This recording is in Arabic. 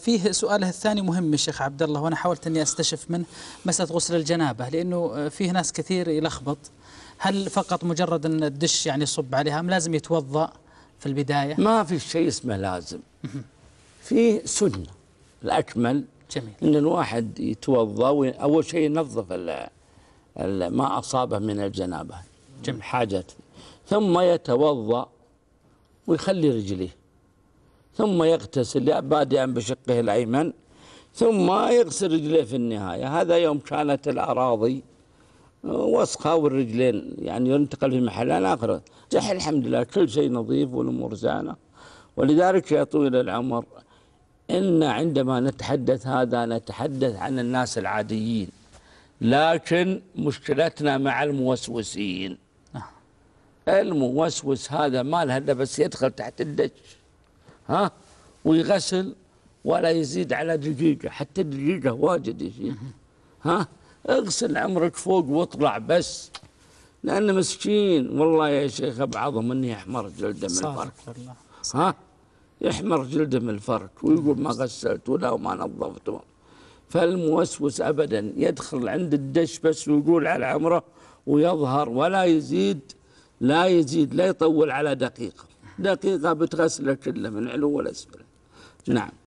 فيه سؤاله الثاني مهم الشيخ عبد الله وانا حاولت اني استشف منه مساله غسل الجنابه لانه فيه ناس كثير يلخبط هل فقط مجرد ان الدش يعني يصب عليها ام لازم يتوضا في البدايه؟ ما في شيء اسمه لازم فيه سنه الاكمل جميل ان الواحد يتوضا اول شيء ينظف ما اصابه من الجنابه جميل حاجة ثم يتوضا ويخلي رجليه ثم يغتسل بادئا بشقه الأيمن ثم يغسل رجليه في النهاية هذا يوم كانت الأراضي آه، وسخة والرجلين يعني ينتقل في محلان آخر صح الحمد لله كل شيء نظيف والأمور زانة ولذلك يا طويل العمر إن عندما نتحدث هذا نتحدث عن الناس العاديين لكن مشكلتنا مع الموسوسين نعم. الموسوس هذا ما له بس يدخل تحت الدش ها ويغسل ولا يزيد على دقيقة حتى دقيقة واجد يجي ها اغسل عمرك فوق واطلع بس لان مسكين والله يا شيخ بعضهم أني أحمر جلده من الفرق ها يحمر جلده من الفرق ويقول ما غسلت ولا وما نظفت فالموسوس أبدا يدخل عند الدش بس ويقول على عمره ويظهر ولا يزيد لا يزيد لا يطول على دقيقة دقيقة بتغسلك كله من علو لأسفل نعم